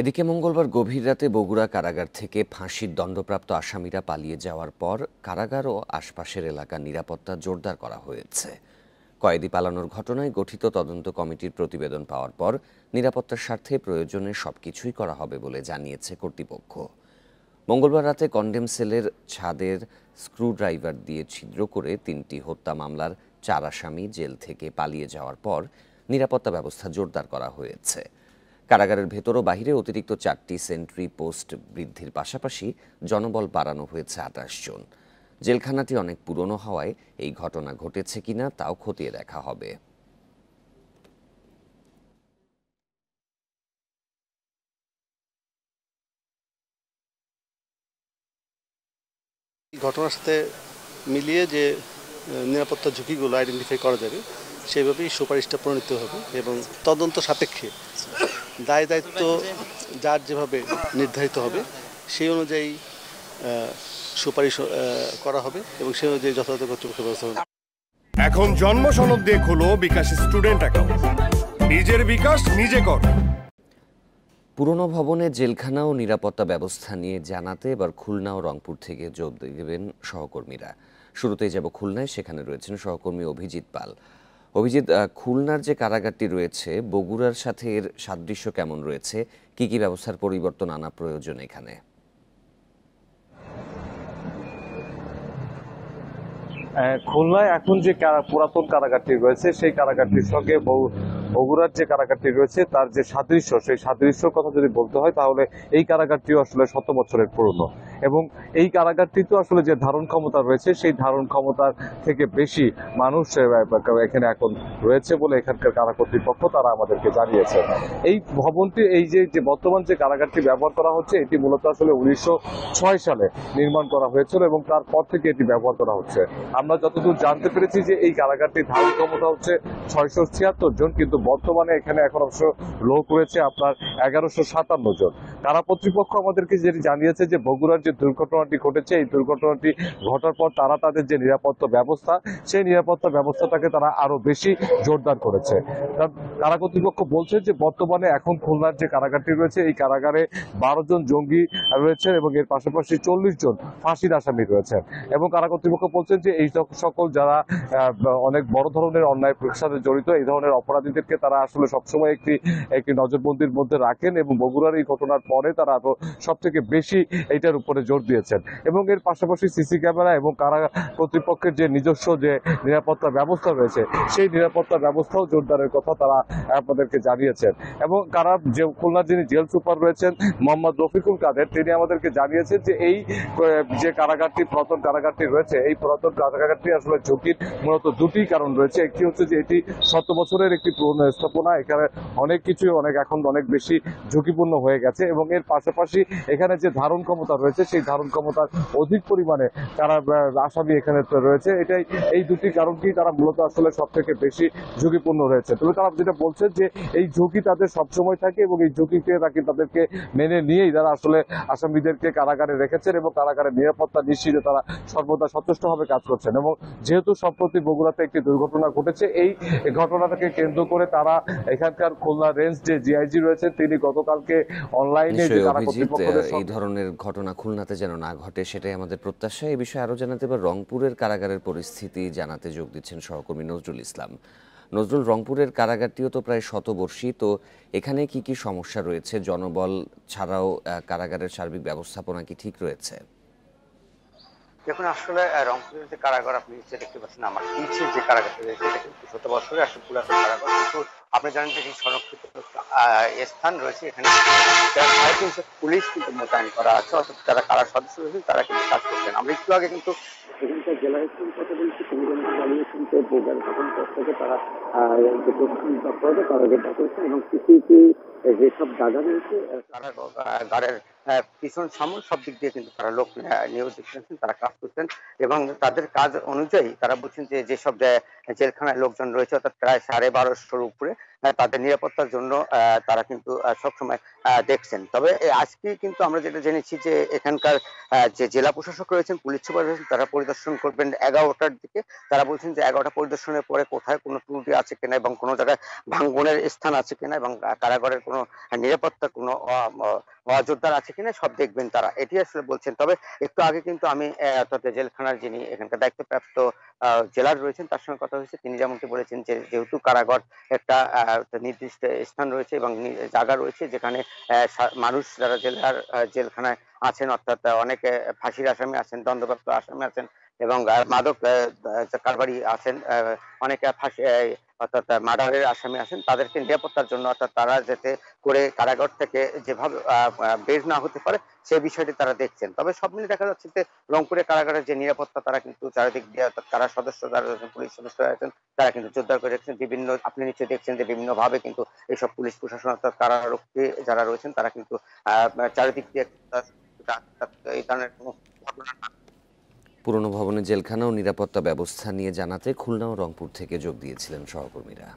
এদিকে মঙ্গলবার গভীর রাতে বগুড়া কারাগার থেকে ফাঁসির দণ্ডপ্রাপ্ত আসামিরা পালিয়ে যাওয়ার পর কারাগার ও আশপাশের এলাকার নিরাপত্তা জোরদার করা হয়েছে কয়েদি পালানোর ঘটনায় গঠিত তদন্ত কমিটির প্রতিবেদন পাওয়ার পর নিরাপত্তার স্বার্থে প্রয়োজনে সবকিছুই করা হবে বলে জানিয়েছে কর্তৃপক্ষ মঙ্গলবার রাতে কন্ডেম সেলের ছাদের স্ক্রুড্রাইভার দিয়ে ছিদ্র করে তিনটি হত্যা মামলার চার আসামি জেল থেকে পালিয়ে যাওয়ার পর নিরাপত্তা ব্যবস্থা জোরদার করা হয়েছে কারাগারের ভেতর ও বাহিরে অতিরিক্ত চারটি সেন্ট্রি পোস্ট বৃদ্ধির পাশাপাশি জনবল বাড়ানো হয়েছে আঠাশ জন জেলখানাটি অনেক পুরনো হওয়ায় এই ঘটনা ঘটেছে কিনা তাও খতিয়ে দেখা হবে ঘটনার সাথে মিলিয়ে যে নিরাপত্তা ঝুঁকিগুলো আইডেন্টিফাই করা যাবে সেইভাবেই সুপারিশটা প্রণীত হবে এবং তদন্ত সাপেক্ষে দায় দায়িত্ব যার যেভাবে নির্ধারিত হবে সেই অনুযায়ী সুপারিশ করা হবে এবং সেই অনুযায়ী যথাযথ কর্তৃপক্ষ ব্যবস্থা হবে এখন জন্ম সনদ দিয়ে খোলো বিকাশ স্টুডেন্ট অ্যাকাউন্ট নিজের বিকাশ নিজে কর পুরনো ভবনে জেলখানা ও নিরাপত্তা ব্যবস্থা নিয়ে জানাতে এবার খুলনা ও রংপুর থেকে যোগ দেবেন সহকর্মীরা শুরুতেই যাব খুলনায় সেখানে রয়েছেন সহকর্মী অভিজিৎ পাল অভিজিৎ খুলনার যে কারাগারটি রয়েছে বগুড়ার সাথে এর সাদৃশ্য কেমন রয়েছে কি কি ব্যবস্থার পরিবর্তন আনা প্রয়োজন এখানে খুলনায় এখন যে পুরাতন কারাগারটি রয়েছে সেই কারাগারটির সঙ্গে বগুড়ার যে কারাগারটি রয়েছে তার যে সাদৃশ্য সেই সাদৃশ্যর কথা যদি বলতে হয় তাহলে এই কারাগারটিও আসলে শত বছরের পুরনো এবং এই তো আসলে যে ধারণ ক্ষমতা রয়েছে সেই ধারণ ক্ষমতার থেকে বেশি মানুষ এখানে এখন রয়েছে বলে এখানকার কারা কর্তৃপক্ষ তারা আমাদেরকে জানিয়েছে এই ভবনটি এই যে যে বর্তমান যে কারাগারটি ব্যবহার করা হচ্ছে এটি মূলত আসলে উনিশশো সালে নির্মাণ করা হয়েছিল এবং তারপর থেকে এটি ব্যবহার করা হচ্ছে আমরা যতদূর জানতে পেরেছি যে এই কারাগারটি ধারণ ক্ষমতা হচ্ছে ছয়শো ছিয়াত্তর জন কিন্তু বর্তমানে এখানে এখন অবশ্য লোক রয়েছে আপনার এগারোশো সাতান্ন জন কারা কর্তৃপক্ষ আমাদেরকে যেটি জানিয়েছে যে বগুড়ার যে দুর্ঘটনাটি ঘটেছে এই দুর্ঘটনাটি ঘটার পর তারা তাদের যে নিরাপত্তা ব্যবস্থা সেই নিরাপত্তা ব্যবস্থাটাকে তারা আরো বেশি জোরদার করেছে কারা কর্তৃপক্ষ বলছে যে বর্তমানে এখন খুলনার যে কারাগারটি রয়েছে এই কারাগারে বারো জন জঙ্গি রয়েছেন এবং এর পাশাপাশি চল্লিশ জন ফাঁসির আসামি রয়েছেন এবং কারা কর্তৃপক্ষ বলছেন যে এই সকল যারা অনেক বড় ধরনের অন্যায় প্রসাদে জড়িত এই ধরনের অপরাধীদেরকে তারা আসলে সবসময় একটি একটি নজরবন্দির মধ্যে রাখেন এবং বগুড়ার এই ঘটনার পরে তারা আরো সব থেকে বেশি এটার উপরে জোর দিয়েছেন এবং এর পাশাপাশি সিসি ক্যামেরা এবং কারা কর্তৃপক্ষের যে নিজস্ব যে নিরাপত্তা ব্যবস্থা রয়েছে সেই নিরাপত্তা ব্যবস্থাও জোরদারের কথা তারা আপনাদেরকে জানিয়েছেন এবং কারা যে খুলনার যিনি জেল সুপার রয়েছেন মোহাম্মদ রফিকুল কাদের তিনি আমাদেরকে জানিয়েছেন যে এই যে কারাগারটি পুরাতন কারাগারটি রয়েছে এই পুরাতন কারাগারটি আসলে ঝুঁকির মূলত দুটি কারণ রয়েছে একটি হচ্ছে যে এটি শত বছরের একটি পুরনো স্থাপনা এখানে অনেক কিছুই অনেক এখন অনেক বেশি ঝুঁকিপূর্ণ হয়ে গেছে এবং এর পাশাপাশি এখানে যে ধারণ ক্ষমতা রয়েছে মধ্যে সেই ধারণ ক্ষমতার অধিক পরিমাণে তারা আসামি এখানে রয়েছে এটাই এই দুটি কারণকেই তারা মূলত আসলে সব থেকে বেশি ঝুঁকিপূর্ণ রয়েছে তবে তারা যেটা বলছেন যে এই ঝুঁকি তাদের সবসময় থাকে এবং এই ঝুঁকিতে তাকে তাদেরকে মেনে নিয়েই তারা আসলে আসামিদেরকে কারাগারে রেখেছেন এবং কারাগারের নিরাপত্তা নিশ্চিত তারা সর্বদা সচেষ্ট সচেষ্টভাবে কাজ করছেন এবং যেহেতু সম্প্রতি বগুড়াতে একটি দুর্ঘটনা ঘটেছে এই ঘটনাটাকে কেন্দ্র করে তারা এখানকার খুলনা রেঞ্জ যে জিআইজি রয়েছে তিনি গতকালকে অনলাইনে এই ধরনের ঘটনা খুলনা খুলনাতে যেন না ঘটে সেটাই আমাদের প্রত্যাশা এ বিষয়ে আরও জানাতে এবার রংপুরের কারাগারের পরিস্থিতি জানাতে যোগ দিচ্ছেন সহকর্মী নজরুল ইসলাম নজরুল রংপুরের কারাগারটিও তো প্রায় শতবর্ষী তো এখানে কি কি সমস্যা রয়েছে জনবল ছাড়াও কারাগারের সার্বিক ব্যবস্থাপনা কি ঠিক রয়েছে দেখুন আসলে রংপুরের যে কারাগার আপনি যেটা দেখতে পাচ্ছেন আমার পিছিয়ে যে কারাগারটা রয়েছে এটা কিন্তু শত আসলে পুরাতন কারাগার কিন্তু আপনি জানেন যে সংরক্ষিত স্থান রয়েছে এখানে সাড়ে তিনশো পুলিশ কিন্তু মোতায়েন করা আছে অর্থাৎ যারা কারা সদস্য রয়েছেন তারা কিন্তু কাজ করছেন আমরা একটু আগে কিন্তু এখানকার জেলা হেডফোন কথা বলছি তিনি কিন্তু জানিয়েছেন যে বোঝার ঘটন থেকে তারা যে প্রশাসন দপ্তরে তারা যেটা করছেন এবং কিছু কিছু যেসব জায়গা রয়েছে তারা গাড়ের হ্যাঁ, পিছন সামন সব দিক দিয়ে কিন্তু তারা লোক হ্যাঁ, নিয়োজিত দিচ্ছেন তারা কাজ করছেন এবং তাদের কাজ অনুযায়ী তারা বলছেন যে যেসব জেলখানায় লোকজন রয়েছে অর্থাৎ প্রায় সাড়ে বারোশোর উপরে তাদের নিরাপত্তার জন্য তারা কিন্তু সবসময় দেখছেন তবে আজকে কিন্তু আমরা যেটা জেনেছি যে এখানকার যে জেলা প্রশাসক রয়েছেন পুলিশ সুপার রয়েছেন তারা পরিদর্শন করবেন এগারোটার দিকে তারা বলছেন যে এগারোটা পরিদর্শনের পরে কোথায় কোনো ত্রুটি আছে কিনা এবং কোনো জায়গায় ভাঙ্গনের স্থান আছে কিনা এবং কারাগারের কোনো নিরাপত্তার কোনো অযোধ্যার আছে কিনা সব দেখবেন তারা এটি আসলে বলছেন তবে একটু আগে কিন্তু আমি অর্থাৎ জেলখানার যিনি এখানকার দায়িত্বপ্রাপ্ত জেলার রয়েছেন তার সঙ্গে কথা হয়েছে তিনি যেমনটি বলেছেন যে যেহেতু কারাগার একটা একটা নির্দিষ্ট স্থান রয়েছে এবং জায়গা রয়েছে যেখানে মানুষ যারা জেলার জেলখানায় আছেন অর্থাৎ অনেকে ফাঁসির আসামি আছেন দণ্ডপ্রাপ্ত আসামি আছেন এবং মাদক কারবারি আছেন অনেকে ফাঁসি অর্থাৎ মার্ডারের আসামি আছেন তাদেরকে নিরাপত্তার জন্য অর্থাৎ তারা যাতে করে কারাগার থেকে যেভাবে বের না হতে পারে সেই বিষয়টি তারা দেখছেন তবে সব মিলে দেখা যাচ্ছে যে রংপুরে কারাগারের যে নিরাপত্তা তারা কিন্তু চারিদিক দিয়ে অর্থাৎ কারা সদস্য যারা রয়েছেন পুলিশ সদস্য আছেন তারা কিন্তু জোরদার করে রেখেছেন বিভিন্ন আপনি নিশ্চয়ই দেখছেন যে বিভিন্ন ভাবে কিন্তু এইসব পুলিশ প্রশাসন অর্থাৎ কারারক্ষী যারা রয়েছেন তারা কিন্তু চারিদিক দিয়ে এই ধরনের ঘটনা পুরনো ভবনে জেলখানা ও নিরাপত্তা ব্যবস্থা নিয়ে জানাতে খুলনা ও রংপুর থেকে যোগ দিয়েছিলেন সহকর্মীরা